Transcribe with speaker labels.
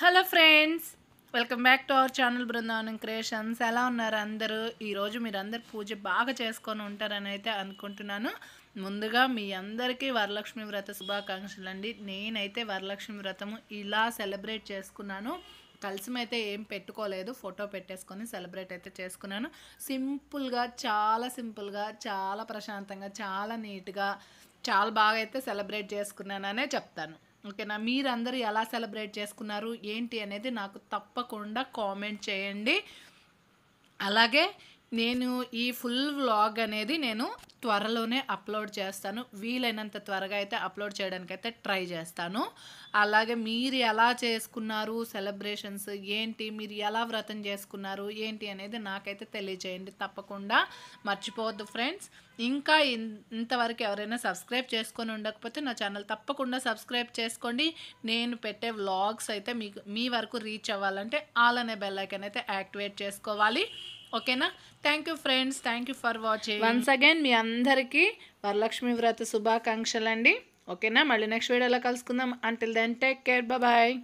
Speaker 1: hello friends welcome back to our channel Brindavanam creations ఎలా ఉన్నారు అందరూ ఈరోజు మీరందరూ పూజ బాగా చేసుకొని ఉంటారని అయితే అనుకుంటున్నాను ముందుగా మీ అందరికీ వరలక్ష్మి వ్రత శుభాకాంక్షలు అండి నేనైతే వరలక్ష్మి వ్రతము ఇలా సెలబ్రేట్ చేసుకున్నాను కలిసిమైతే ఏం పెట్టుకోలేదు ఫోటో పెట్టేసుకొని సెలబ్రేట్ అయితే చేసుకున్నాను సింపుల్గా చాలా సింపుల్గా చాలా ప్రశాంతంగా చాలా నీట్గా చాలా బాగా అయితే సెలబ్రేట్ చేసుకున్నాననే చెప్తాను ఓకేనా మీరందరూ ఎలా సెలబ్రేట్ చేసుకున్నారు ఏంటి అనేది నాకు తప్పకుండా కామెంట్ చేయండి అలాగే నేను ఈ ఫుల్ వ్లాగ్ అనేది నేను త్వరలోనే అప్లోడ్ చేస్తాను వీలైనంత త్వరగా అయితే అప్లోడ్ చేయడానికి అయితే ట్రై చేస్తాను అలాగే మీరు ఎలా చేసుకున్నారు సెలబ్రేషన్స్ ఏంటి మీరు ఎలా వ్రతం చేసుకున్నారు ఏంటి అనేది నాకైతే తెలియజేయండి తప్పకుండా మర్చిపోవద్దు ఫ్రెండ్స్ ఇంకా ఇంతవరకు ఎవరైనా సబ్స్క్రైబ్ చేసుకొని ఉండకపోతే నా ఛానల్ తప్పకుండా సబ్స్క్రైబ్ చేసుకోండి నేను పెట్టే వ్లాగ్స్ అయితే మీకు మీ వరకు రీచ్ అవ్వాలంటే ఆల్ అనే బెల్లైకన్ అయితే యాక్టివేట్ చేసుకోవాలి ఓకేనా thank you friends thank you for watching once again మీ అందరికీ వరలక్ష్మి వ్రత శుభాకాంక్షలు అండి ఓకేనా మళ్ళీ నెక్స్ట్ వీడియోలో కలుసుకుందాం until then take care bye